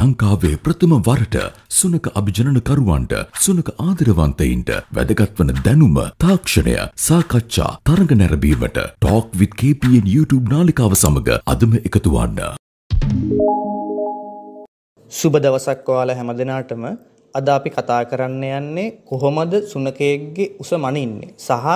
ලංකාවේ ප්‍රථම වරට සුනක අභිජනනකරුවන්ට සුනක ආදරවන්තයින්ට වැදගත්වන දැනුම තාක්ෂණය සාකච්ඡා තරඟ නැරඹීමට ටෝක් විත් KPN YouTube නාලිකාව සමඟ අදම එකතුවන්න. සුබ දවසක් ඔයාලා හැම දෙනාටම අද අපි කතා කරන්න යන්නේ කොහොමද සුනකයෙක්ගේ උස මනින්නේ සහ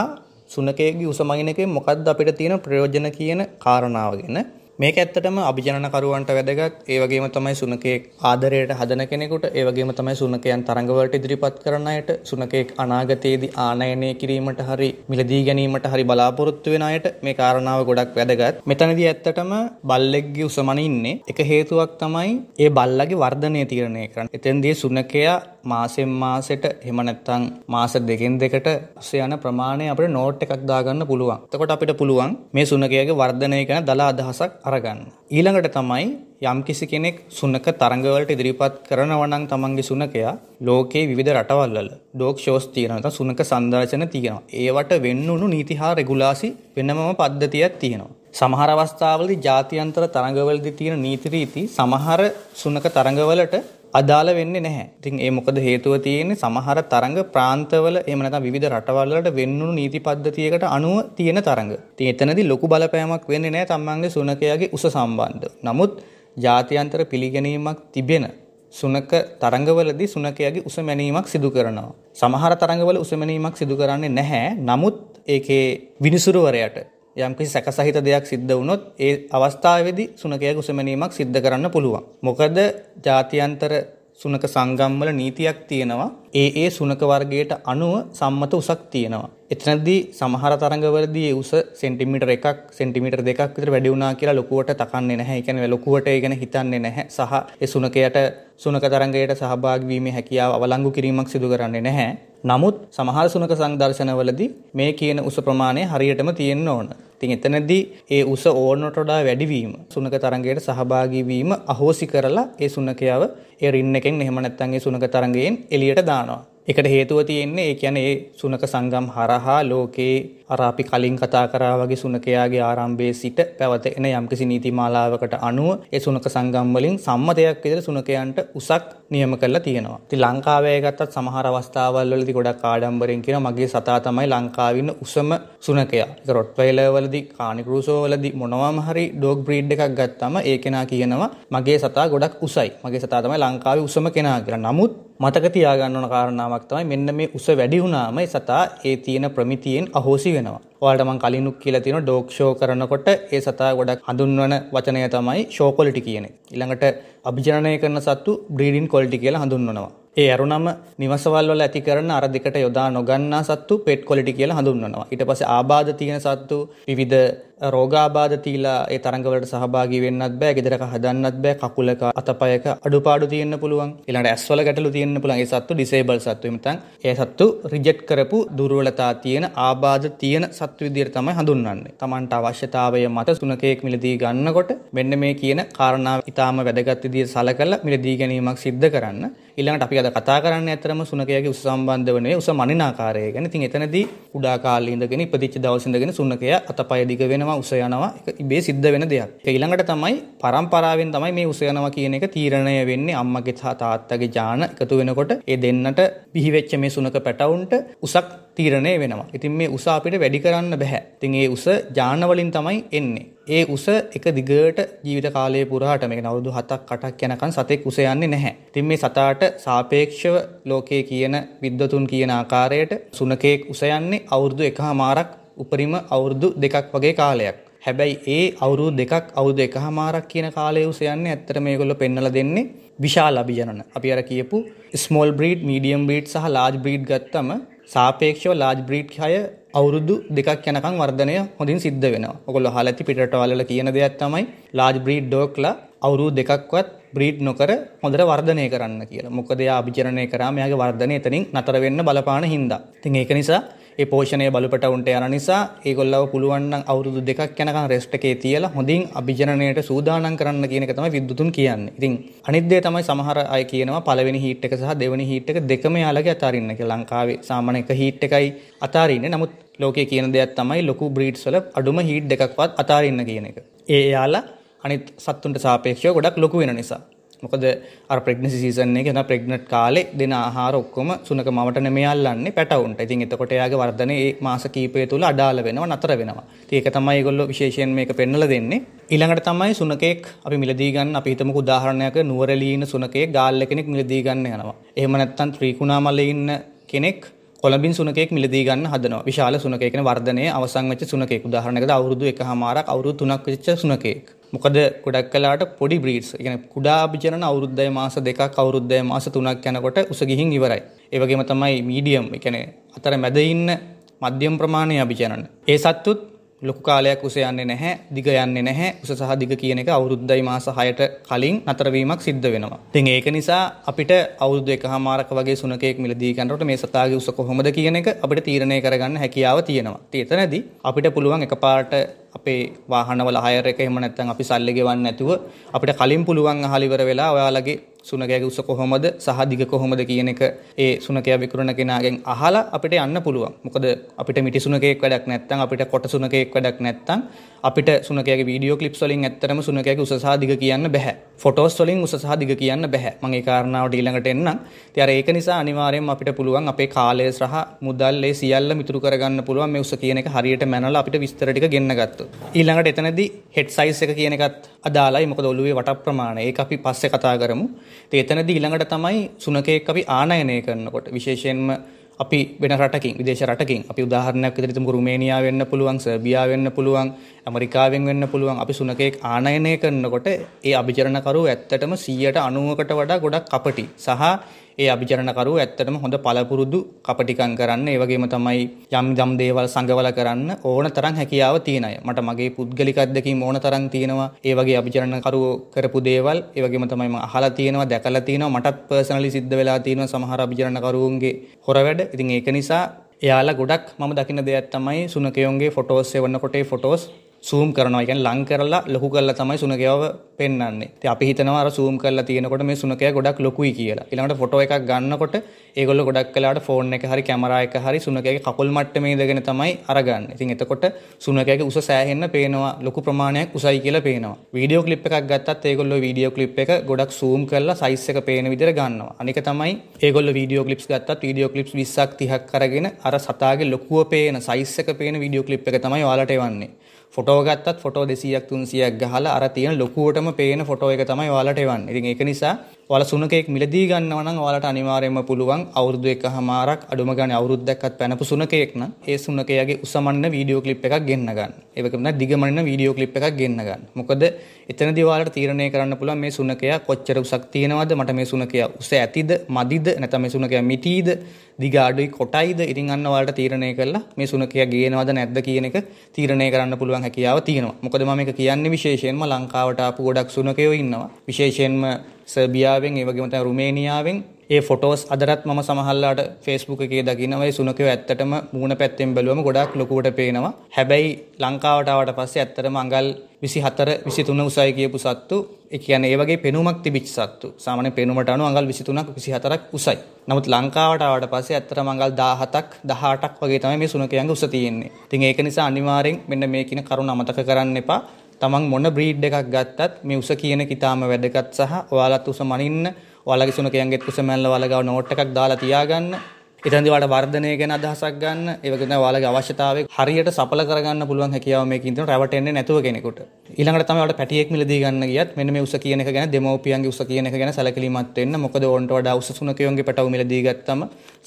සුනකයෙක්ගේ උස මගිනකේ මොකද්ද අපිට තියෙන ප්‍රයෝජන කියන කාරණාව ගැන මේක ඇත්තටම අභිජනනකරුවන්ට වැදගත් ඒ වගේම තමයි සුනකයෙක් ආදරයට හදන කෙනෙකුට ඒ වගේම තමයි සුනකයන් තරඟවලට ඉදිරිපත් කරන අයට සුනකයෙක් අනාගතයේදී ආනයනය කිරීමට හරි මිලදී ගැනීමට හරි බලාපොරොත්තු වෙන අයට මේ කාරණාව ගොඩක් වැදගත්. මෙතනදී ඇත්තටම බල්ලෙක්ගේ උසමන ඉන්නේ එක හේතුවක් තමයි ඒ බල්ලගේ වර්ධනය තීරණය කරන්න. එතෙන්දී සුනකයා මාසෙන් මාසෙට එහෙම නැත්නම් මාස දෙකෙන් දෙකට ඔස්සේ යන ප්‍රමාණය අපිට නෝට් එකක් දාගන්න පුළුවන්. එතකොට අපිට පුළුවන් මේ සුනකයාගේ වර්ධනය ගැන දල අදහසක් අරගන්න. ඊළඟට තමයි යම්කිසි කෙනෙක් සුනක තරඟවලට ඉදිරිපත් කරනවා නම් තමන්ගේ සුනකයා ලෝකේ විවිධ රටවල් වල ඩොග් ෂෝස් තියෙනවා නැත්නම් සුනක සංදර්ශන තියෙනවා. ඒවට වෙන්නුණු නීති හා රෙගුලාසි වෙනමම පද්ධතියක් තියෙනවා. සමහර අවස්ථාවලදී ජාත්‍යන්තර තරඟවලදී තියෙන නීති රීති සමහර සුනක තරඟවලට අදාළ වෙන්නේ නැහැ. ඉතින් ඒ මොකද හේතුව තියෙන්නේ සමහර තරඟ ප්‍රාන්තවල එහෙම නැත්නම් විවිධ රටවල් වලට වෙන්නුණු නීති පද්ධතියකට අනුව තියෙන තරඟ. ඉතින් එතනදී ලොකු බලපෑමක් වෙන්නේ නැහැ තමන්ගේ සුනකයාගේ උස සම්බන්ධ. නමුත් ජාත්‍යන්තර පිළිගැනීමක් තිබෙන සුනක තරඟවලදී සුනකයාගේ උසමැනීමක් සිදු කරනවා. සමහර තරඟවල උසමැනීමක් සිදු කරන්නේ නැහැ. නමුත් ඒකේ විනිසුරුවරයට යම්කිසි සැකසහිත දෙයක් සිද්ධ වුණොත් ඒ අවස්ථාවේදී සුනකය ගුසමනීමක් සිද්ධ කරන්න පුළුවන්. මොකද ජාත්‍යන්තර සුනක සංගම්වල නීතියක් තියෙනවා ඒ ඒ සුනක වර්ගයට අනුව සම්මත උසක් තියෙනවා. එතනදී සමහර තරඟවලදී උස සෙන්ටිමීටර් එකක් සෙන්ටිමීටර් දෙකක් විතර වැඩි වුණා කියලා ලොකුවට තකන්නේ නැහැ. ඒ කියන්නේ ලොකුවට ඒ ගැන හිතන්නේ නැහැ. සහ ඒ සුනකයට සුනක තරඟයට සහභාගී වීමේ හැකියාව අවලංගු කිරීමක් සිදු කරන්නේ නැහැ. නමුත් සමහර සුනක සංදර්ශනවලදී මේ කියන උස ප්‍රමාණය හරියටම තියෙන්න ඕන. ඉතින් එතනදී ඒ උස ඕනට වඩා වැඩිවීම සුනක තරඟයට සහභාගී වීම අහෝසි කරලා ඒ සුනකයව ඒ රින් එකෙන් එහෙම නැත්නම් ඒ සුනක තරඟයෙන් එළියට දානවා. දානවා. එකට හේතුව තියෙන්නේ ඒ කියන්නේ ඒ සුනක සංගම් හරහා ලෝකේ අර අපි කලින් කතා කරා වගේ සුනකයාගේ ආරම්භයේ සිට පැවතෙන යම්කිසි නීති මාලාවකට අනුව ඒ සුනක සංගම් වලින් සම්මතයක් විදිහට සුනකයන්ට උසක් නියම කරලා තියෙනවා. ඉතින් ලංකාවේ ගත්තත් සමහර අවස්ථාවල් වලදී ගොඩක් ආඩම්බරෙන් කියන මගේ සතා තමයි ලංකාවින උසම සුනකයා. ඒක රොට්වයිලර් වලදී කානික්‍රූසෝ වලදී මොනවාම හරි ඩොග් බ්‍රීඩ් එකක් ගත්තම ඒ කෙනා කියනවා මගේ සතා ගොඩක් උසයි. මගේ සතා තමයි ලංකාවේ උසම කෙනා කියලා. නමුත් මතක තියාගන්න ඕන කාරණාවක් තමයි මෙන්න මේ උස වැඩි වුණාම සතා ඒ තියෙන ප්‍රමිතියෙන් අහෝසි いうのは ඔයාලට මං කලිනුත් කියලා තියෙනවා ඩොග් ෂෝ කරනකොට ඒ සතා ගොඩක් හඳුන්වන වචනය තමයි ෂෝ ක්වොලිටි කියන්නේ. ඊළඟට අභිජනනය කරන සත්තු බ්‍රීඩින් ක්වොලිටි කියලා හඳුන්වනවා. ඒ අරුණම නිවසවල් වල ඇති කරන අර දෙකට යොදා නොගන්නා සත්තු පෙට් ක්වොලිටි කියලා හඳුන්වනවා. ඊට පස්සේ ආබාධ තියෙන සත්තු විවිධ රෝගාබාධ තියලා ඒ තරඟවලට සහභාගී වෙන්නත් බෑ, ගෙදරක හදන්නත් බෑ, කකුලක අතපයක අඩුපාඩු තියෙන්න පුළුවන්. ඊළඟට ඇස්වල ගැටලු තියෙන්න පුළුවන්. ඒ සත්තු ඩිසේබල් සත්තු එමෙතන් ඒ සත්තු රිජෙක්ට් කරපු දුර්වලතා තියෙන ආබාධ තියෙන සත්තු සත්තු විදියට තමයි හඳුන්වන්නේ. Tamanට අවශ්‍යතාවය මත සුනකයෙක් මිලදී ගන්නකොට මෙන්න මේ කියන කාරණා ඊටාම වැදගත් විදියට සලකලා මිලදී ගැනීමක් සිද්ධ කරන්න. ඊළඟට අපි අද කතා කරන්නේ ඇත්තරම සුනකයාගේ උස සම්බන්ධව නෙවෙයි උස මනිනාකාරය ගැන. ඉතින් එතනදී කුඩා කාලේ ඉඳගෙන ඉපදිච්ච දවස් ඉඳගෙන සුනකයා අතපය දිග වෙනවා උස යනවා ඉබේ සිද්ධ වෙන දෙයක්. ඒක ඊළඟට තමයි පරම්පරාවෙන් තමයි මේ උස යනවා කියන එක තීරණය වෙන්නේ අම්මගේ තාත්තගේ ඥාන එකතු වෙනකොට ඒ දෙන්නට බිහි වෙච්ච මේ සුනක පැටවුන්ට උසක් තීරණය වෙනවා. ඉතින් මේ උස අපිට වැඩි කරන්න බැහැ. ඉතින් ඒ උස ඥානවලින් තමයි එන්නේ. ඒ උස එක දිගට ජීවිත කාලය පුරාට මේක අවුරුදු 7ක් 8ක් යනකම් සතෙක් උස යන්නේ නැහැ. ඉතින් මේ සතාට සාපේක්ෂව ලෝකයේ කියන විද්වතුන් කියන ආකාරයට සුනකයෙක් උස යන්නේ අවුරුදු 1මාරක් උපරිම අවුරුදු 2ක් වගේ කාලයක්. හැබැයි ඒ අවුරුදු දෙකක් අවුරුදු එකහමාරක් කියන කාලය උස යන්නේ ඇත්තට මේගොල්ලෝ පෙන්වලා දෙන්නේ විශාල අභිජනන. අපි අර කියපු ස්මෝල් බ්‍රීඩ්, මීඩියම් බ්‍රීඩ් සහ ලාර්ජ් බ්‍රීඩ් ගත්තම සාපේක්ෂව ලාජ් බ්‍රීඩ් අය අවුරුදු දෙකක් යනකම් වර්ධනය හොඳින් සිද්ධ වෙනවා. ඔගොල්ලෝ අහලා ඇති පිටරටවල කියන දෙයක් තමයි ලාජ් බ්‍රීඩ් ඩොග්ලා අවුරුදු දෙකක්වත් බ්‍රීඩ් නොකර හොඳට වර්ධනය කරන්න කියලා. මොකද එයා අභිචරණය කරාම එයාගේ වර්ධනය එතනින් නතර වෙන්න බලපාන හින්දා. ඉතින් ඒක නිසා ඒ පෝෂණය බලපටවුන්ට යන නිසා ඒගොල්ලව පුළුවන් නම් අවුරුදු දෙකක් යනකම් රෙස්ට් එකේ තියලා හොඳින් අභිජනනයට සූදානම් කරන්න කියන එක තමයි විද්‍යුතුන් කියන්නේ. ඉතින් අනිත් දේ තමයි සමහර අය කියනවා පළවෙනි හීට් එක සහ දෙවෙනි හීට් එක දෙකම යාලගේ අතාරින්න කියලා. ලංකාවේ සාමාන්‍ය එක හීට් එකයි අතාරින්නේ. නමුත් ලෝකයේ කියන දෙයක් තමයි ලොකු බ්‍රීඩ්ස් වල අඩුම හීට් දෙකක්වත් අතාරින්න කියන එක. ඒ යාලා අනිත් සත්තුන්ට සාපේක්ෂව ගොඩක් ලොකු වෙන නිසා. මොකද අර ප්‍රෙග්නසි සීසන් එකේ නැත්නම් ප්‍රෙග්නට් කාලේ දෙන ආහාර ඔක්කොම සුනක මවට නෙමෙයි අල්ලන්නේ පැටවුන්ට. ඉතින් එතකොට එයාගේ වර්ධනය ඒ මාස කිහිපය තුල අඩාල වෙනවා නතර වෙනවා. ඉතින් ඒක තමයි ඒගොල්ලෝ විශේෂයෙන් මේක පෙන්වලා දෙන්නේ. ඊළඟට තමයි සුනකෙක් අපි මිලදී ගන්න අපි හිතමුකෝ උදාහරණයක් නුවරළී ඉන්න සුනකෙක් ගාල්ල කෙනෙක් මිලදී ගන්න යනවා. එහෙම නැත්නම් ත්‍රිකුණාමලේ ඉන්න කෙනෙක් කොළඹින් සුනකෙක් මිලදී ගන්න හදනවා. විශාල සුනකයෙක් කියන වර්ධනයේ අවසන් වෙච්ච සුනකයෙක්. උදාහරණයකට අවුරුදු 1මාරක් අවුරුදු 3ක් වෙච්ච සුනකයෙක්. මොකද ගොඩක් කලාට පොඩි බ්‍රීඩ්ස්. ඒ කියන්නේ කුඩා අභිජනන අවුරුද්දේ මාස දෙකක් අවුරුද්දේ මාස 3ක් යනකොට උස ගිහින් ඉවරයි. ඒ වගේම තමයි මීඩියම්. ඒ කියන්නේ අතර මැද ඉන්න මධ්‍යම ප්‍රමාණයේ අභිජනන. ඒ සත්තුත් ලොකු කාලයක් උස යන්නේ නැහැ, දිග යන්නේ නැහැ. උස සහ දිග කියන එක අවුරුද්දයි මාස 6ට කලින් නතර වීමක් සිද්ධ වෙනවා. ඉතින් ඒක නිසා අපිට අවුරුදු එකහමාරක වගේ සුනකයෙක් මිලදී ගන්නකොට මේ සතාගේ උස කොහොමද කියන එක අපිට තීරණය කරගන්න හැකියාව තියෙනවා. ඉතින් එතනදී අපිට පුළුවන් එකපාරට අපේ වාහනවල හයර් එක එහෙම නැත්නම් අපි සල්ලි ගෙවන්නේ නැතුව අපිට කලින් පුළුවන් අහලිවර වෙලා ඔයාලගේ සුනකයාගේ උස කොහොමද සහ දිග කොහොමද කියන එක ඒ සුනකයා විකුණන කෙනාගෙන් අහලා අපිට යන්න පුළුවන්. මොකද අපිට මිටි සුනකයෙක් වැඩක් නැත්නම් අපිට කොට සුනකයෙක් වැඩක් නැත්නම් අපිට සුනකයාගේ වීඩියෝ ක්ලිප්ස් වලින් ඇත්තටම සුනකයාගේ උස සහ දිග කියන්න බෑ. ෆොටෝස් වලින් උස සහ දිග කියන්න බෑ. මම ඒ කාරණාවට ඊළඟට එන්නම්. ඉතින් ඒක නිසා අනිවාර්යයෙන්ම අපිට පුළුවන් අපේ කාලය සහ මුදල් ඒ සියල්ල මිතුරු කරගන්න පුළුවන් මේ උස කියන එක හරියට මැනලා අපිට විස්තර ටික ගෙන්න ගත්තොත්. ඊළඟට එතනදි හෙඩ් සයිස් එක කියන එකත් අදාළයි මොකද ඔළුවේ වට ප්‍රමාණය ඒක අපි පස්සේ කතා කරමු. ඉතින් එතනදි ඊළඟට තමයි සුනකයෙක් අපි ආනයනය කරනකොට විශේෂයෙන්ම අපි වෙන රටකින් විදේශ රටකින් අපි උදාහරණයක් විදිහට තුමු රුමේනියා වෙන්න පුළුවන් සර්බියා වෙන්න පුළුවන් ඇමරිකාවෙන් වෙන්න පුළුවන් අපි සුනකයෙක් ආනයනය කරනකොට ඒ අභිචරණකරුවෝ ඇත්තටම 190කට වඩා ගොඩක් කපටි සහ ඒ අභිචරණකරුව ඇත්තටම හොඳ පළපුරුදු කපටිකම් කරන්න ඒ වගේම තමයි යම් යම් දේවල් සංගවල කරන්න ඕන තරම් හැකියාව තියෙන අය. මට මගේ පුද්ගලික අත්දැකීම් ඕන තරම් තියෙනවා. ඒ වගේ අභිචරණකරුව කරපු දේවල් ඒ වගේම තමයි මම අහලා තියෙනවා, දැකලා තියෙනවා, මටත් පර්සනලි සිද්ධ වෙලා තියෙනවා සමහර අභිචරණකරුවන්ගේ හොර වැඩ. ඉතින් ඒක නිසා එයාලා ගොඩක් මම දකින දෙයක් තමයි සුනකයෝන්ගේ ෆොටෝස් එවන්නකොට ඒ ෆොටෝස් සූම් කරනවා එකන් ලං කරලා ලොකු කරලා තමයි සුනකයව පෙන්න්නේ අපි හිතනවා සූම් කරලා තියෙනකොට මේ සුනකය ගොඩක් ලොකුයි කියලා ඊළඟට ෆොටෝ එකක් ගන්නකොට ඒගොල්ල ගොඩක් කලාට ෆෝන් එක හරි කැමරා එක හරි සුනකයගේ කකුල් මට්ටමේ ඉඳගෙන තමයි අරගන්න ඉතින් එතකොට සුනකයක උස සෑහෙන්න පේනවා ලොකු ප්‍රමාණයක් උසයි කියලා පේනවා වීඩියෝ ක්ලිප් එකක් ගත්තත් ඒගොල්ලෝ වීඩියෝ ක්ලිප් එක ගොඩක් සූම් කරලා සයිස් එක පේන විදිහට ගන්නවා අනික තමයි ඒගොල්ලෝ වීඩියෝ ක්ලිප්ස් ගත්තත් වීඩියෝ ක්ලිප්ස් 20ක් 30ක් අරගෙන අර සතාගේ ලොකුව පේන සයිස් එක පේන වීඩියෝ ක්ලිප් එක තමයි ඔයාලට එවන්නේ ෆොටෝ ගත්තත් ෆොටෝ 200ක් 300ක් ගහලා අර තියෙන ලොකුවටම පේන ෆොටෝ එක තමයි ඔයාලට එවන්නේ. ඉතින් ඒක නිසා ඔයාලා සුනකෙක් මිලදී ගන්නවා නම් ඔයාලට අනිවාර්යයෙන්ම පුළුවන් අවුරුදු එකහමාරක් අඩුම ගානේ අවුරුද්දක්වත් පැනපු සුනකෙක් නම් ඒ සුනකයාගේ උසමන්න වීඩියෝ ක්ලිප් එකක් ගෙන්න ගන්න. ඒක තමයි දිගමනින වීඩියෝ ක්ලිප් එකක් ගෙන්න ගන්න. මොකද එතනදී ඔයාලට තීරණය කරන්න පුළුවන් මේ සුනකයා කොච්චර උසක් තියෙනවද මට මේ සුනකයා උස ඇතිද මදිද නැත්නම් මේ සුනකයා මිටිද දිගාඩුයි කොටයිද ඉතින් අන්න ඔයාලට තීරණය කරලා මේ සුනකයා ගේනවද නැද්ද කියන එක තීරණය කරන්න පුළුවන් හැකියාව තියෙනවා. මොකද මම මේක කියන්නේ විශේෂයෙන්ම ලංකාවට ආපු ගොඩක් සුනකයෝ ඉන්නවා. විශේෂයෙන්ම සර්බියාවෙන් ඒ වගේම තමයි රුමේනියාවෙන් ඒ ෆොටෝස් අදරත් මම සමහල්ලාට ෆේස්බුක් එකේ දකිනවා ඒ සුනකයෝ ඇත්තටම මූණ පැත්තෙන් බැලුවම ගොඩක් ලොකුවට පේනවා. හැබැයි ලංකාවට ආවට පස්සේ ඇත්තටම අඟල් 24 23 උසයි කියපු සත්තු ඒ කියන්නේ ඒ වගේ පෙනුමක් තිබිච්ච සත්තු. සාමාන්‍ය පෙනුමට අනුව අඟල් 23ක් 24ක් උසයි. නමුත් ලංකාවට ආවට පස්සේ ඇත්තටම අඟල් 17ක් 18ක් වගේ තමයි මේ සුනකයන්ගේ උස තියෙන්නේ. ඉතින් ඒක නිසා අනිවාර්යෙන් මෙන්න මේ කියන කරුණ අමතක කරන්න එපා. තමන් මොන බ්‍රීඩ් එකක් ගත්තත් මේ උස කියන කිතාම වැඩගත් සහ ඔයාලත් උස මනින්න ඔයාලගේ සුනකයන්ගෙත් කුසමැල්ල ඔයාලගාව නෝට් එකක් දාලා තියාගන්න. එතනදී ඔයාලට වර්ධනය ගැන අදහසක් ගන්න, ඒ වගේ තමයි ඔයාලගේ අවශ්‍යතාවය හරියට සඵල කරගන්න පුළුවන් හැකියාව මේකෙන් තියෙන රැවටෙන්නේ නැතුව කෙනෙකුට. ඊළඟට තමයි ඔයාලට පැටියෙක් මිලදී ගන්න ගියත් මෙන්න මේ උස කියන එක ගැන දෙමව්පියන්ගේ උස කියන එක ගැන සැලකිලිමත් වෙන්න. මොකද ඕන්ට වඩා උස සුනකයන්ගේ පැටව මිලදී ගත්තම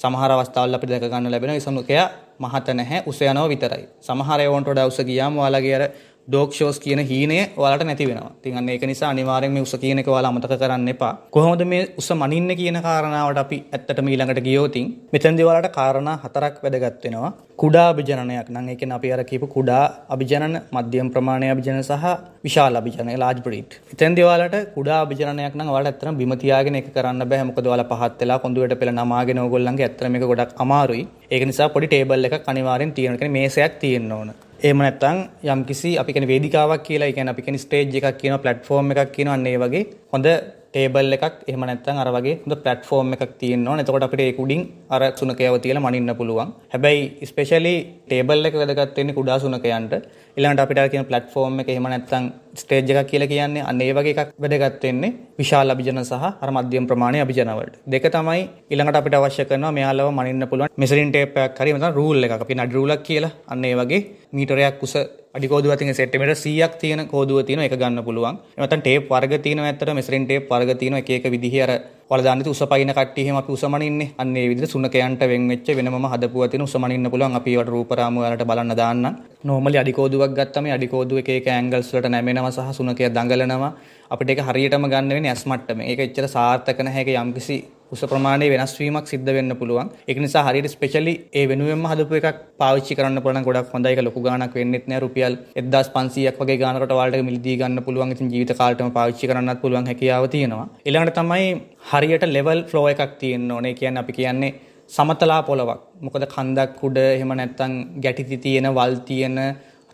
සමහර අවස්ථාවල අපිට දැක ගන්න ලැබෙනවා ඒ සුනකයා මහත නැහැ උස යනවා විතරයි. සමහර ඒවොන්ට වඩා උස ගියාම ඔයාලගේ අර ඩෝක් ෂෝස් කියන හීනය ඔයාලට නැති වෙනවා. ඉතින් අන්න ඒක නිසා අනිවාර්යෙන් මේ උස කියන එක ඔයාලා අමතක කරන්න එපා. කොහොමද මේ උස මනින්නේ කියන කාරණාවට අපි ඇත්තටම ඊළඟට ගියොත් මෙතනදී ඔයාලට කාරණා හතරක් වැදගත් වෙනවා. කුඩා අභිජනනයක් නම් ඒ කියන්නේ අපි අර කියපු කුඩා අභිජනන, මධ්‍යම ප්‍රමාණය අභිජනන සහ විශාල අභිජනන large breed. එතෙන්දී ඔයාලට කුඩා අභිජනනයක් නම් ඔයාලට ඇත්තටම බිම තියාගෙන ඒක කරන්න බෑ. මොකද ඔයාලා පහත් වෙලා කොඳුරට පෙළ නමාගෙන ඕගොල්ලන්ගේ ඇත්තටම මේක ගොඩක් අමාරුයි. ඒක නිසා පොඩි ටේබල් එකක් අනිවාර්යෙන් තියෙනවා. කියන්නේ මේසයක් තියෙන්න ඕන. එහෙම නැත්නම් යම්කිසි අපි කියන්නේ වේදිකාවක් කියලා, ඒ කියන්නේ අපි කියන්නේ ස්ටේජ් එකක් කියනවා, ප්ලැට්ෆෝම් එකක් කියනවා, අන්න ඒ වගේ හොඳ ටේබල් එකක් එහම නැත්තන් අර වගේ හොඳ පලට්ෆෝර්ම් එකක් තියෙනවා එතකොට අපිට ඒ කුඩින් අර සුනකයව තියලා මනින්න පුළුවන් හැබැයි ස්පෙෂලි ටේබල් එක වැදගත් වෙන්නේ කුඩා සුනකයන්ට ඊළඟට අපිට අර කියන ප්ලැට්ෆෝම් එක එහෙම නැත්තම් ස්ටේජ් එකක් කියලා කියන්නේ අන්න ඒ වගේ එකක් වැදගත් වෙන්නේ විශාල අභිජන සහ අර මධ්‍යම ප්‍රමාණයේ අභිජන වලට දෙක තමයි ඊළඟට අපිට අවශ්‍ය කරනවා මෙයාලව මනින්න පුළුවන් මෙසරින් ටේප් එකක් හරි නැත්නම් රූල් එකක් අපි නඩ රූලක් කියලා අන්න ඒ වගේ මීටරයක් උස අඩිකෝදුව තින සෙට්මට සියක් තියෙන කෝදුව තින එක ගන්න පුළුවන් එමතන් ටේ වර්ග තින ඇතර මෙසරින් ටේ වර්ග තින එකක විදිහර වලදාන්න උස පයින කට්ටියම අපි උසමනින්නේ අන්නේ විදිහට සුනකයන්ට වෙන් වෙච්ච වෙනම හදපුව තින උසමනින්න පුළුවන් අපි වට රූපරාම වලට බලන්න දාන්න නෝමලි අඩිකෝදුවක් ගත්තම අඩිකෝදුව එක එක ඇන්ගල්ස් වලට නැමෙනවා සහ සුනකය දඟලනවා අපිට ඒක හරියටම ගන්න වෙන්නේ ඇස් මට්ටමේ ඒක එච්චර සාර්ථක නැහැ ඒක යම්කිසි උස ප්‍රමාණය වෙනස් වීමක් සිද්ධ වෙන්න පුළුවන්. ඒක නිසා හරියට ස්පෙෂලි ඒ වෙනුවෙන්ම හදපු එකක් පාවිච්චි කරන්න පුළුවන් ගොඩක් හොඳයි. ඒක ලොකු ගාණක් වෙන්නෙත් නෑ රුපියල් 1500ක් වගේ ගාණකට ඔයාලට මිලදී ගන්න පුළුවන්. ඉතින් ජීවිත කාලෙටම පාවිච්චි කරන්නත් පුළුවන් හැකියාව තියෙනවා. ඊළඟට තමයි හරියට level flow එකක් තියෙන්න ඕනේ. කියන්නේ අපි කියන්නේ සමතලා පොලවක්. මොකද කන්දක් උඩ එහෙම නැත්තම් ගැටිති තියෙන වල් තියෙන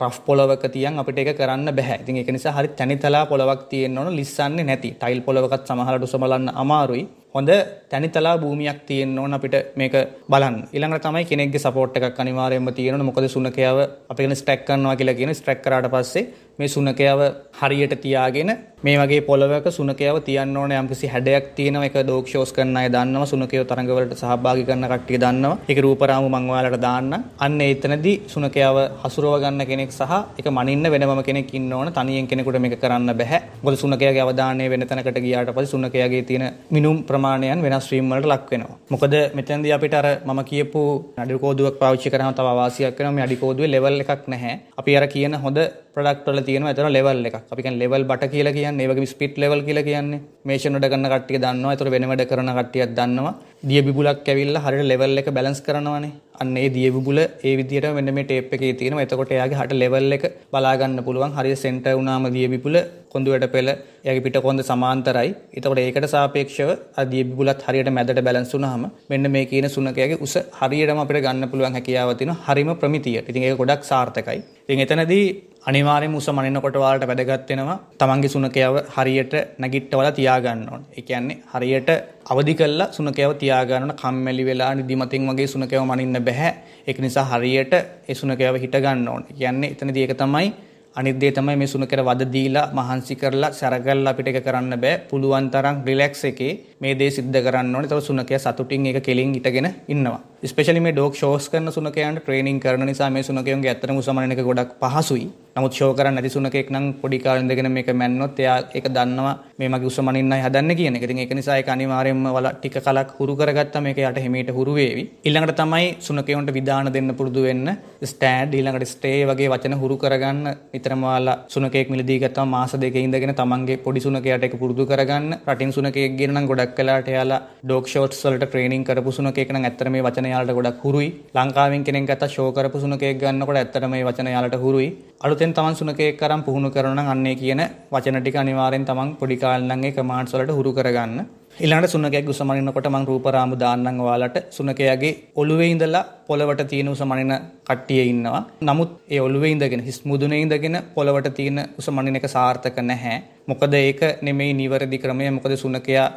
රෆ් පොලවක තියන් අපිට ඒක කරන්න බෑ. ඉතින් ඒක නිසා හරි තනිතලා පොලවක් තියෙන්න ඕන ලිස්සන්නේ නැති. ටයිල් පොලවකත් සමහරට උසමලන්න අමාරුයි. හොඳ තැනිතලා භූමියක් තියෙන්න ඕන අපිට මේක බලන්න. ඊළඟට තමයි කෙනෙක්ගේ සපෝට් එකක් අනිවාර්යයෙන්ම තියෙන්න ඕන. මොකද සුනකයාව අපි කියන ස්ට්‍රැක් කරනවා කියලා කියන ස්ට්‍රැක් කරාට පස්සේ මේ සුනකයාව හරියට තියාගෙන මේ වගේ පොළවක සුනකයාව තියන්න ඕන යම්කිසි හැඩයක් තියෙනවා. ඒක ඩෝග් ෂෝස් කරන අය දන්නවා. සුනකයෝ තරඟවලට සහභාගී කරන කට්ටිය දන්නවා. ඒක රූපරාමු මං ඔයාලට දාන්න. අන්න එතනදී සුනකයාව හසුරව ගන්න කෙනෙක් සහ ඒක මනින්න වෙනම කෙනෙක් ඉන්න ඕන. තනියෙන් කෙනෙකුට මේක කරන්න බෑ. මොකද සුනකයාගේ අවධානය වෙන තැනකට ගියාට පස්සේ සුනකයාගේ තියෙන මිනුම් ප්‍රමාණය ප්‍රමාණයන් වෙනස් වීම වලට ලක් වෙනවා. මොකද මෙතනදී අපිට අර මම කියපු අඩි කෝදුවක් පාවිච්චි කරාම තව අවාසියක් වෙනවා. මේ අඩි කෝදුවේ ලෙවල් එකක් නැහැ. අපි අර කියන හොඳ ප්‍රඩක්ට් වල තියෙනවා එතන ලෙවල් එකක්. අපි කියන්නේ ලෙවල් බට කියලා කියන්නේ. ඒ වගේම ස්පිට් ලෙවල් කියලා කියන්නේ. මේෂන් වැඩ කරන කට්ටිය දන්නවා. ඒතර වෙන වැඩ කරන කට්ටියක් දන්නවා. දිය බිබුලක් ඇවිල්ලා හරියට ලෙවල් එක බැලන්ස් කරනවානේ. අන්න ඒ දිය බිබුල ඒ විදිහට මෙන්න මේ ටේප් එකේ තියෙනවා. එතකොට එයාගේ හට ලෙවල් එක බලා ගන්න පුළුවන්. හරියට සෙන්ටර් වුණාම දිය බිබුල කොඳුයට පෙළ එයාගේ පිටකොන්ද සමාන්තරයි. එතකොට ඒකට සාපේක්ෂව අර දිය බිබුලත් හරියට මැදට බැලන්ස් වුණාම මෙන්න මේ කියන සුනකයාගේ උස හරියටම අපිට ගන්න පුළුවන් හැකියාව තියෙනවා. හරිම ප්‍රමිතියට. ඉතින් ඒක ගොඩක් සාර්ථකයි. ඉතින් එතනදී අනිවාර්යෙන් උස මනිනකොට ඔයාලට වැදගත් වෙනවා තමන්ගේ සුනකයව හරියට නැගිට්ටවලා තියාගන්න ඕනේ. ඒ කියන්නේ හරියට අවදි කළා සුනකයව තියාගන්න කම්මැලි වෙලා නිදිමතින් වගේ සුනකයව මනින්න බෑ. ඒක නිසා හරියට ඒ සුනකයව හිට ගන්න ඕනේ. කියන්නේ එතනදී ඒක තමයි අනිත් දේ තමයි මේ සුනකර වද දීලා මහන්සි කරලා සරගල්ලා අපිට ඒක කරන්න බෑ. පුළුවන් තරම් රිලැක්ස් එකේ මේ දේ සිද්ධ කරන්න ඕනේ. තව සුනකයා සතුටින් ඒක කෙලින් ඉටගෙන ඉන්නවා. ස්පෙෂලි මේ ඩොග් ෂෝස් කරන සුනකයන්ට ට්‍රේනින් කරන නිසා මේ සුනකයන්ගේ ඇත්තටම උසමනන එක ගොඩක් පහසුයි. නමුත් ෂෝ කරන්න නැති සුනකෙක් නම් පොඩි කාලේ ඉඳගෙන මේක මැන්නොත් එයා ඒක දන්නවා මේ මගේ උස මනින්නයි හදන්නේ කියන එක. ඉතින් ඒක නිසා ඒක අනිවාර්යයෙන්ම වල ටික කලක් හුරු කරගත්තා මේක යට හිමීට හුරු වේවි. ඊළඟට තමයි සුනකයන්ට විධාන දෙන්න පුරුදු වෙන්න ස්ටෑඩ් ඊළඟට ස්ටේ වගේ වචන හුරු කරගන්න නිතරම ඔයාලා සුනකෙක් මිලදී ගත්තම මාස දෙක ඉඳගෙන තමන්ගේ පොඩි සුනකයාට ඒක පුරුදු කරගන්න රටින් සුනකෙක් ගෙන නම් ගොඩක් වෙලාට එයාලා ඩොග් ෂෝට්ස් වලට ට්‍රේනින් කරපු සුනකෙක් නම් ඇත්තට මේ වචන යාලට ගොඩක් හුරුයි. ලංකාවෙන් කෙනෙක් ගත්තා ෂෝ කරපු සුනකෙක් ගන්නකොට ඇත්තට මේ වචන යාලට හුරුයි. අලුතෙන් අලුතෙන් තමන් සුනකයෙක් කරන් පුහුණු කරන නම් අන්නේ කියන වචන ටික අනිවාර්යෙන් තමන් පොඩි කාලේ නම් ඒ කමාන්ඩ්ස් වලට හුරු කරගන්න. ඊළඟට සුනකයෙක් උසමනිනකොට මම රූපරාමු දාන්නම් ඔයාලට සුනකයාගේ ඔළුවේ ඉඳලා පොළවට තියෙන උසමනින කට්ටිය ඉන්නවා. නමුත් ඒ ඔළුවේ ඉඳගෙන හිස් මුදුනේ ඉඳගෙන පොළවට තියෙන උසමනින එක සාර්ථක නැහැ. මොකද ඒක නෙමෙයි නිවැරදි ක්‍රමය. මොකද සුනකයා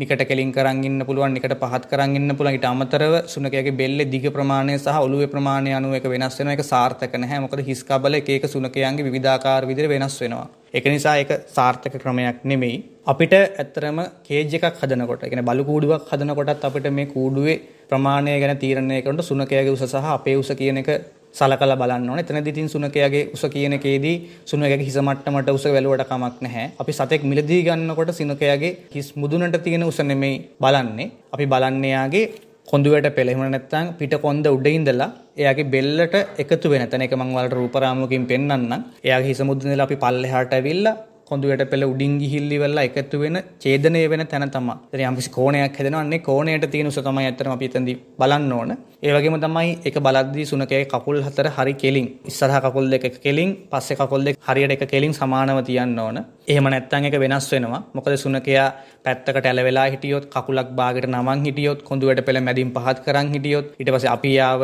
නිකට කෙලින් කරන් ඉන්න පුළුවන් නිකට පහත් කරන් ඉන්න පුළුවන් ඊට අමතරව සුනකයාගේ බෙල්ලේ දිග ප්‍රමාණය සහ ඔළුවේ ප්‍රමාණය අනුව එක වෙනස් වෙනවා ඒක සාර්ථක නැහැ මොකද හිස් කබල එක එක සුනකයන්ගේ විවිධාකාර විදිහට වෙනස් වෙනවා ඒක නිසා ඒක සාර්ථක ක්‍රමයක් නෙමෙයි අපිට ඇත්තරම කේජ් එකක් හදනකොට ඒ කියන්නේ බලු කූඩුවක් හදනකොටත් අපිට මේ කූඩුවේ ප්‍රමාණය ගැන තීරණය කරනකොට සුනකයාගේ උස සහ අපේ උස කියන එක සලකලා බලන්න ඕනේ. එතනදී තින් සුනකයාගේ උස කියන කේදී සුනකයාගේ හිස මට්ටමට උස වැලුවට කමක් නැහැ. අපි සතෙක් මිලදී ගන්නකොට සුනකයාගේ හිස් මුදුනට තියෙන උස නෙමෙයි බලන්නේ. අපි බලන්නේ යාගේ කොඳුවට පෙළ එහෙම නැත්නම් පිට කොන්ද උඩ ඉඳලා එයාගේ බෙල්ලට එකතු වෙන තැන එක මම වලට රූපරාමුවකින් පෙන්වන්නම්. එයාගේ හිස මුදුනේ අපි පල්ලෙහාට ඇවිල්ලා කොඳුයට පෙළ උඩින් ගිහිල්ලි වෙලා එකතු වෙන ඡේදනය වෙන තැන තමයි. ඒතර යම්කිසි කෝණයක් හැදෙනවා. අන්නේ කෝණයට තියෙන උස තමයි ඇත්තටම අපි එතෙන්දී බලන්න ඕන. ඒ වගේම තමයි ඒක බලද්දී සුනකයේ කකුල් හතර හරි කෙලින්. ඉස්සරහා කකුල් දෙක කෙලින්, පස්සේ කකුල් දෙක හරියට එක කෙලින් සමානව තියන්න ඕන. එහෙම නැත්නම් ඒක වෙනස් වෙනවා. මොකද සුනකයා පැත්තකට ඇලවෙලා හිටියොත්, කකුලක් බාගෙට නමන් හිටියොත්, කොඳුයට පෙළ මැදින් පහත් කරන් හිටියොත්, ඊට පස්සේ අපි යාව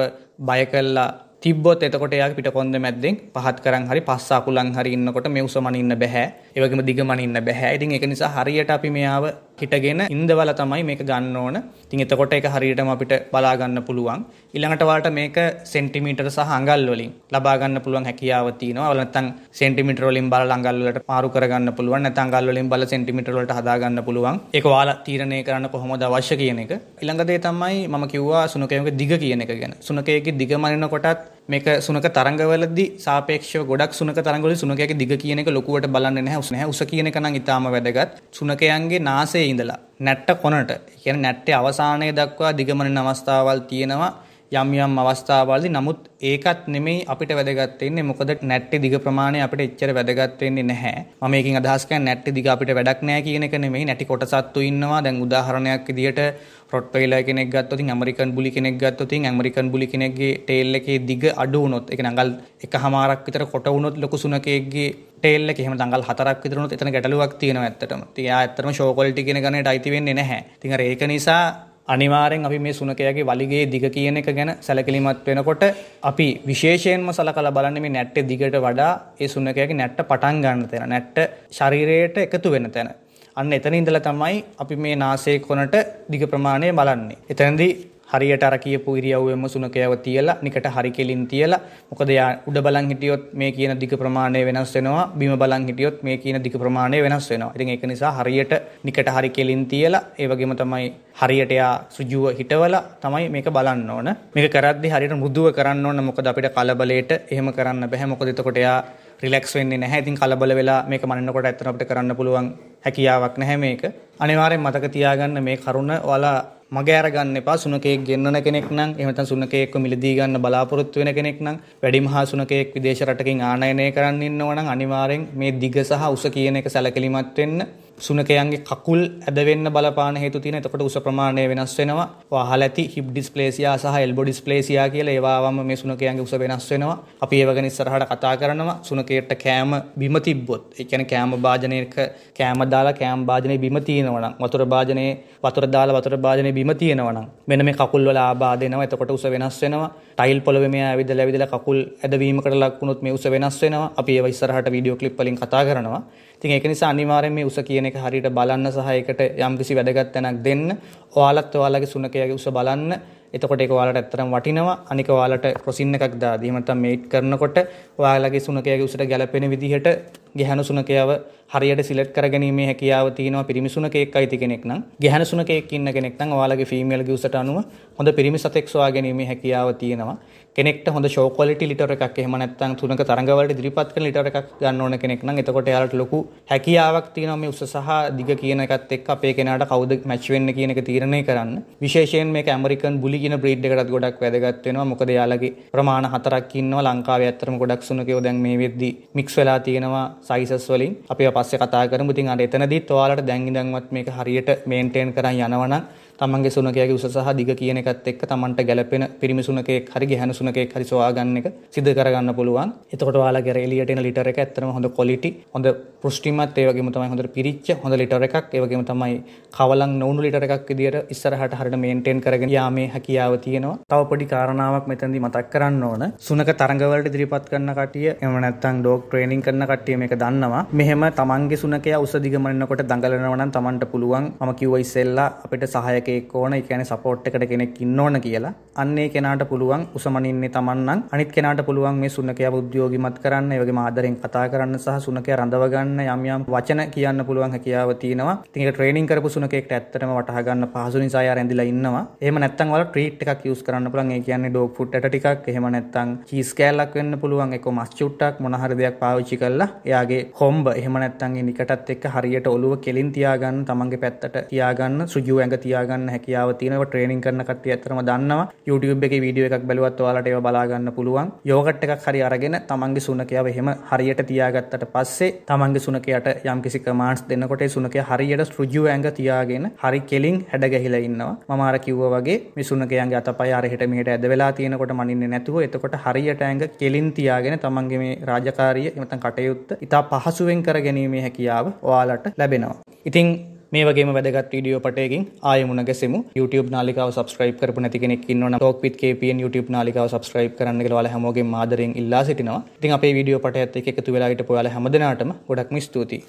බය කළා තිබ්බොත් එතකොට එයාගේ පිටකොන්ද මැද්දෙන් පහත් කරන් හරි පස්ස අකුලන් හරි ඉන්නකොට මේ උසමන ඉන්න බෑ. ඒවගේම දිගමනින්න බැහැ. ඉතින් ඒක නිසා හරියට අපි මෙයාව හිටගෙන ඉඳවල තමයි මේක ගන්න ඕන. ඉතින් එතකොට ඒක හරියටම අපිට බලා ගන්න පුළුවන්. ඊළඟට වාට මේක සෙන්ටිමීටර සහ අඟල් වලින් ලබා ගන්න පුළුවන් හැකියාව තියෙනවා. ඔයාලා නැත්තම් සෙන්ටිමීටර වලින් බල අඟල් වලට මාරු කරගන්න පුළුවන්. නැත්නම් අඟල් වලින් බල සෙන්ටිමීටර වලට හදා ගන්න පුළුවන්. ඒක ඔයාලා තීරණය කරන්න කොහොමද අවශ්‍ය කියන එක. ඊළඟ දේ තමයි මම කිව්වා සුනකයන්ගේ දිග කියන එක ගැන. සුනකයේ දිග මනිනකොටත් මේක සුනක තරගවලදදි සාපේක්ෂ ගොඩක් සුනක තරගල සුනකයක දිග කියනෙක ලොකුවට බලන්න නැහැ උසනහ උස කියනක නම් ඉතාම වැඩගත් සුනකයන්ගේ නාසේ ඉඳලා නැට්ට කොනට කියන නැට්ටේ අවසානය දක්වා දිගමන අවස්ථාවල් තියෙනවා යම් යම් අවස්ථාවලදී නමුත් ඒකත් නෙමෙයි අපිට වැදගත් වෙන්නේ මොකද නැට්ටි දිග ප්‍රමාණය අපිට එච්චර වැදගත් වෙන්නේ නැහැ මම මේකෙන් අදහස් කරන්නේ නැට්ටි දිග අපිට වැඩක් නැහැ කියන එක නෙමෙයි නැටි කොටසත්තු ඉන්නවා දැන් උදාහරණයක් විදියට රොට්වේලා කෙනෙක් ගත්තොත් ඉතින් ඇමරිකන් බුලි කෙනෙක් ගත්තොත් ඉතින් ඇමරිකන් බුලි කෙනෙක්ගේ ටේල් එකේ දිග අඩු වුණොත් ඒක නඟල් එකහමාරක් විතර කොට වුණොත් ලොකු සුනකෙක්ගේ ටේල් එක එහෙම දඟල් හතරක් විතර වුණොත් එතන ගැටලුවක් තියෙනවා ඇත්තටම. ඉතින් ආ ඇත්තටම ෂෝ ක්වොලිටි කියන ගණනට අයිති වෙන්නේ නැහැ. ඉතින් අර ඒක නිසා අනිවාරෙන් අපි මේ සුනකයගේ වලිගේ දිග කියන එක ගැන සැලකිලිමත් වෙනකොට අපි විශේෂයෙන්ම සලකල බලන්න මේ නැට්ට දිගට වඩා ඒ සුනකයගේ නැට්ට පටන් ගන්න තැන නැට්ට ශරීරයට එකතු වෙන තැන. අන්න එතන ඉඳල තමයි අපි මේ නාසේ කොනට දිග ප්‍රමාණය බලන්නේ. එතැන්දී හරියට අර කියපු ඉරියව්වෙම සුනකයව තියලා නිකට හරි කෙලින් තියලා මොකද යා උඩ බලන් හිටියොත් මේ කියන දිග ප්‍රමාණය වෙනස් වෙනවා බිම බලන් හිටියොත් මේ කියන දිග ප්‍රමාණය වෙනස් වෙනවා. ඉතින් ඒක නිසා හරියට නිකට හරි කෙලින් තියලා ඒ වගේම තමයි හරියට යා සුජුව හිටවලා තමයි මේක බලන්න ඕන. මේක කරද්දී හරියට මුදුව කරන්න ඕන මොකද අපිට කලබලයට එහෙම කරන්න බෑ. මොකද එතකොට යා රිලෙක්ස් වෙන්නේ නැහැ. ඉතින් කලබල වෙලා මේක මනින්නකොට ඇත්තට අපිට කරන්න පුළුවන් හැකියාවක් නැහැ මේක. අනිවාර්යෙන් මතක තියාගන්න මේ කරුණ ඔයාලා මගේ අරගන්න එපා සුනකයෙක් ගෙන්වන කෙනෙක් නම් එහෙම නැත්නම් සුනකයෙක්ව මිලදී ගන්න බලාපොරොත්තු වෙන කෙනෙක් නම් වැඩිම හා සුනකයෙක් විදේශ රටකින් ආනයනය කරන්න ඉන්නවා නම් අනිවාර්යෙන් මේ දිග සහ උස කියන එක සැලකිලිමත් වෙන්න සුනකයන්ගේ කකුල් ඇදවෙන්න බලපාන හේතු තියෙන එතකොට උස ප්‍රමාණය වෙනස් වෙනවා වහල ඇති හිප් ඩිස්ප්ලේසියා සහ එල්බෝ ඩිස්ප්ලේසියා කියලා ඒවාම මේ සුනකයන්ගේ උස වෙනස් වෙනවා අපි ඒ වගේ ඉස්සරහට කතා කරනවා සුනකයට කෑම බිම තිබ්බොත් ඒ කියන්නේ කෑම භාජනයක කෑම දාලා කෑම භාජනයේ බිම තියෙනවා නම් වතුර භාජනයේ වතුර දාලා වතුර භාජනයේ බිම තියෙනවා නම් මෙන්න මේ කකුල් වල ආබාධ එනවා එතකොට උස වෙනස් වෙනවා ටයිල් පොළවේ මේ ඇවිදලා ඇවිදලා කකුල් ඇදවීමකට ලක් වුණොත් මේ උස වෙනස් වෙනවා අපි ඒව ඉස්සරහට වීඩියෝ ක්ලිප් වලින් කතා කරනවා ඉතින් ඒක නිසා අනිවාර්යෙන් මේ උස කියන එක හරියට බලන්න සහ ඒකට යම්කිසි වැදගත් තැනක් දෙන්න. ඔයාලත් ඔයාලගේ සුනකයාගේ උස බලන්න. එතකොට ඒක ඔයාලට ඇත්තටම වටිනවා. අනික ඔයාලට ක්‍රොසින් එකක් දාදී එහෙම නැත්නම් මේට් කරනකොට ඔයාලගේ සුනකයාගේ උසට ගැළපෙන විදිහට ගැහැනුසුනකයව හරියට සිලෙට් කරගැනීමේ හැකියාව තියෙනවා පිරිමිසුනකෙක් අයිති කෙනෙක් නම් ගැහැනුසුනකෙක් ඉන්න කෙනෙක් නම් ඔයාලගේ ෆීමේල් ගිව්සට අනුව හොඳ පිරිමිසතෙක් සොයාගැනීමේ හැකියාව තියෙනවා කෙනෙක්ට හොඳ ෂෝ ක්වොලිටි ලිටර් එකක් එහෙම නැත්නම් තුනක තරඟවලට ඉදිරිපත් කරන ලිටර් එකක් ගන්න ඕන කෙනෙක් නම් එතකොට එයාලට ලොකු හැකියාවක් තියෙනවා මේ උස සහ දිග කියන එකත් එක්ක අපේ කෙනාට කවුද මැච් වෙන්නේ කියන එක තීරණය කරන්න විශේෂයෙන් මේක ඇමරිකන් බුලි කියන බ්‍රීඩ් එකටත් ගොඩක් වැදගත් වෙනවා මොකද එයාලගේ ප්‍රමාණ හතරක් ඉන්නවා ලංකාවේ ඇත්තටම ගොඩක් සුනකයෝ දැන් මේ වෙද්දි මික්ස් වෙලා තියෙනවා සයිසස් වලින් අපි පස්සේ කතා කරමු. ඉතින් අර එතනදිත් ඔයාලට දැන් ඉඳන්වත් මේක හරියට මේන්ටේන් කරන් යනවනම් තමන්ගේ සුනකයාගේ උස සහ දිග කියන එකත් එක්ක තමන්ට ගැලපෙන පිරිමි සුනකයෙක් හරි ගැහැණු සුනකයෙක් හරි සොයාගන්න එක සිදු කරගන්න පුළුවන්. එතකොට ඔයාලා ගෙර එළියට එන ලිටර එක ඇත්තටම හොඳ ක්වොලිටි, හොඳ පුෂ්ටිමත්, ඒ වගේම තමයි හොඳට පිරිච්ච හොඳ ලිටර එකක්, ඒ වගේම තමයි කවලම් නොවුණු ලිටර එකක් විදියට ඉස්සරහට හරියට මේන්ටේන් කරගෙන යාමේ හැකියාව තියෙනවා. තව පොඩි කාරණාවක් මෙතනදී මතක් කරන්න ඕන. සුනක තරඟවලට ඉදිරිපත් කරන කට්ටිය එහෙම නැත්නම් ඩොග් ට්‍රේනින් කරන කට්ටිය මේක දන්නවා. මෙහෙම තමන්ගේ සුනකයා උස දිග මනිනකොට දඟලනවා නම් තමන්ට පුළුවන්. මම කිව්ව ඉස්සෙල්ලා අපිට සහායක කෙනෙක් ඕන එකන සපෝට් එකට කෙනෙක් ඉන්න ඕන කියලා අන්නේ කෙනාට පුළුවන් උසමනින්නේ තමන්නම් අනිත් කෙනාට පුළුවන් මේ සුනකයා උද්‍යෝගිමත් කරන්න ඒවගේ ආදරෙන් කතා කරන්න සහ සුනකයා රඳවගන්න යම් යම් වචන කියන්න පුළුවන් හැකියාව තියෙනවා ඉතින් ඒක ට්‍රේනින් කරපු සුනකෙක්ට ඇත්තටම වටහා ගන්න පහසු නිසා යා රැඳිලා ඉන්නවා එහෙම නැත්නම් වල ට්‍රීට් එකක් යූස් කරන්න පුළුවන් ඒ කියන්නේ ඩොග් ෆුඩ් එකට ටිකක් එහෙම නැත්නම් චීස් කෑල්ලක් වෙන්න පුළුවන් එක මස් චුට්ටක් මොන හරි දෙයක් පාවිච්චි කරලා එයාගේ කොම්බ එහෙම නැත්නම් නිකටත් එක්ක හරියට ඔළුව කෙලින් තියාගන්න තමන්ගේ පැත්තට තියාගන්න සුජු ඇඟ තියාගන්න කරගන්න හැකියාව තියෙනවා ට්‍රේනින් කරන කට්ටිය ඇත්තටම දන්නවා YouTube එකේ වීඩියෝ එකක් බැලුවත් ඔයාලට ඒවා බලා ගන්න පුළුවන් යෝගට් එකක් හරි අරගෙන තමන්ගේ සුනකයාව එහෙම හරියට තියාගත්තට පස්සේ තමන්ගේ සුනකයාට යම්කිසි කමාන්ඩ්ස් දෙනකොට ඒ සුනකයා හරියට ඍජු ඇඟ තියාගෙන හරි කෙලින් හැඩ ගහිලා ඉන්නවා මම අර කිව්වා වගේ මේ සුනකයාගේ අතපය අරහෙට මෙහෙට ඇද වෙලා තියෙනකොට මනින්නේ නැතුව එතකොට හරියට ඇඟ කෙලින් තියාගෙන තමන්ගේ මේ රාජකාරිය එමතන් කටයුත්ත ඉතා පහසුවෙන් කර ගැනීමේ හැකියාව ඔයාලට ලැබෙනවා. ඉතිං මේ වගේ වැදගත් වීඩියෝ පටයකින් ආයමුණ ගැසෙමු YouTube නාලිකාව subscribe කරපු නැති කෙනෙක් ඉන්නවනම් Talk with KPN YouTube නාලිකාව subscribe කරන්න කියලා ඔයාලා හැමෝගෙම ආදරෙන් ඉල්ලා සිටිනවා. ඉතින් අපේ වීඩියෝ පටයත් එක්ක එකතු වෙලා හිටපු ඔයාලා හැමදෙනාටම ගොඩක්ම ස්තුතියි.